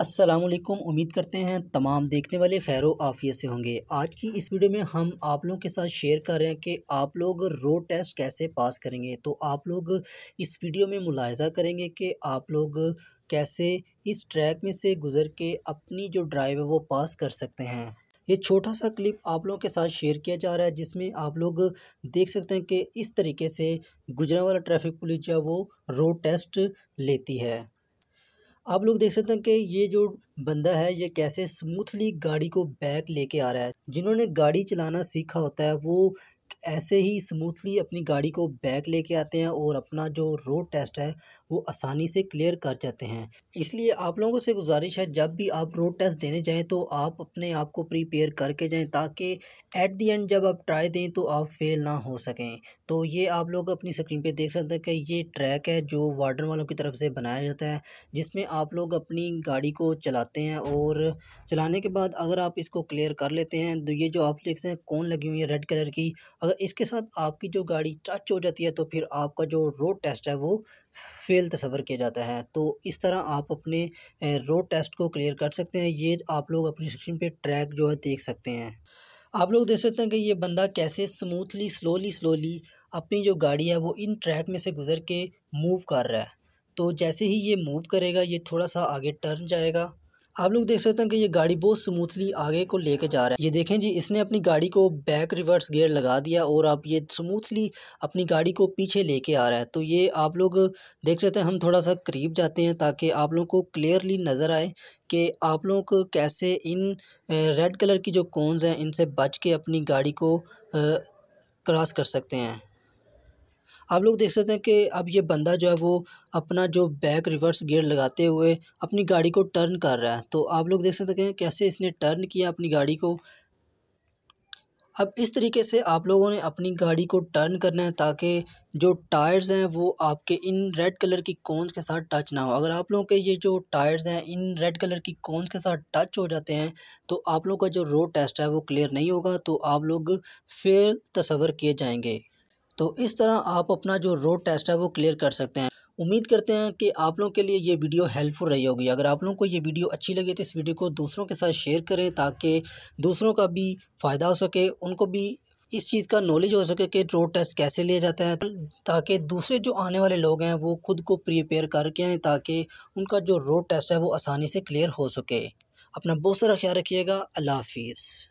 अस्सलाम वालेकुम उम्मीद करते हैं तमाम देखने वाले खैर आफियत से होंगे आज की इस वीडियो में हम आप लोगों के साथ शेयर कर रहे हैं कि आप लोग रोड टेस्ट कैसे पास करेंगे तो आप लोग इस वीडियो में मुलायजा करेंगे कि आप लोग कैसे इस ट्रैक में से गुज़र के अपनी जो ड्राइव है वो पास कर सकते हैं ये छोटा सा क्लिप आप लोगों के साथ शेयर किया जा रहा है जिसमें आप लोग देख सकते हैं कि इस तरीके से गुजरा वाला ट्रैफिक पुलिस जो है वो रोड टेस्ट लेती है आप लोग देख सकते हैं कि ये जो बंदा है ये कैसे स्मूथली गाड़ी को बैक लेके आ रहा है जिन्होंने गाड़ी चलाना सीखा होता है वो ऐसे ही स्मूथली अपनी गाड़ी को बैक लेके आते हैं और अपना जो रोड टेस्ट है वो आसानी से क्लियर कर जाते हैं इसलिए आप लोगों से गुजारिश है जब भी आप रोड टेस्ट देने जाएँ तो आप अपने आप को प्रिपेयर करके जाएँ ताकि एट दी एंड जब आप ट्राई दें तो आप फेल ना हो सकें तो ये आप लोग अपनी स्क्रीन पे देख सकते हैं कि ये ट्रैक है जो वार्डन वालों की तरफ से बनाया जाता है जिसमें आप लोग अपनी गाड़ी को चलाते हैं और चलाने के बाद अगर आप इसको क्लियर कर लेते हैं तो ये जो आप देखते हैं कौन लगी हुई है रेड कलर की अगर इसके साथ आपकी जो गाड़ी टच हो जाती है तो फिर आपका जो रोड टेस्ट है वो फेल फेल तस्वर किया जाता है तो इस तरह आप अपने रोड टेस्ट को क्लियर कर सकते हैं ये आप लोग अपनी स्क्रीन पे ट्रैक जो है देख सकते हैं आप लोग देख सकते हैं कि ये बंदा कैसे स्मूथली स्लोली स्लोली अपनी जो गाड़ी है वो इन ट्रैक में से गुजर के मूव कर रहा है तो जैसे ही ये मूव करेगा ये थोड़ा सा आगे टर्न जाएगा आप लोग देख सकते हैं कि ये गाड़ी बहुत स्मूथली आगे को लेके जा रहा है ये देखें जी इसने अपनी गाड़ी को बैक रिवर्स गियर लगा दिया और आप ये स्मूथली अपनी गाड़ी को पीछे लेके आ रहा है तो ये आप लोग देख सकते हैं हम थोड़ा सा करीब जाते हैं ताकि आप लोगों को क्लियरली नज़र आए कि आप लोगों को कैसे इन रेड कलर की जो कॉन्स हैं इनसे बच के अपनी गाड़ी को क्रॉस कर सकते हैं आप लोग देख सकते हैं कि अब ये बंदा जो है वो अपना जो बैक रिवर्स गियर लगाते हुए अपनी गाड़ी को टर्न कर रहा है तो आप लोग देख सकते हैं कैसे इसने टर्न किया अपनी गाड़ी को अब इस तरीके से आप लोगों ने अपनी गाड़ी को टर्न करना है ताकि जो टायर्स हैं वो आपके इन रेड कलर की कोन्स के साथ टच ना हो अगर आप लोगों के ये जो टायर्स हैं इन रेड कलर की कोन्स के साथ टच हो जाते हैं तो आप लोग का जो रोड टेस्ट है वो क्लियर नहीं होगा तो आप लोग फिर तस्वर किए जाएंगे तो इस तरह आप अपना जो रोड टेस्ट है वो क्लियर कर सकते हैं उम्मीद करते हैं कि आप लोगों के लिए ये वीडियो हेल्पफुल रही होगी अगर आप लोगों को ये वीडियो अच्छी लगी तो इस वीडियो को दूसरों के साथ शेयर करें ताकि दूसरों का भी फ़ायदा हो सके उनको भी इस चीज़ का नॉलेज हो सके कि रोड टेस्ट कैसे लिया जाता है ताकि दूसरे जो आने वाले लोग हैं वो खुद को प्रिपेयर करके आएँ ताकि उनका जो रोड टेस्ट है वो आसानी से क्लियर हो सके अपना बहुत सारा ख्याल रखिएगा अल्लाह हाफिज़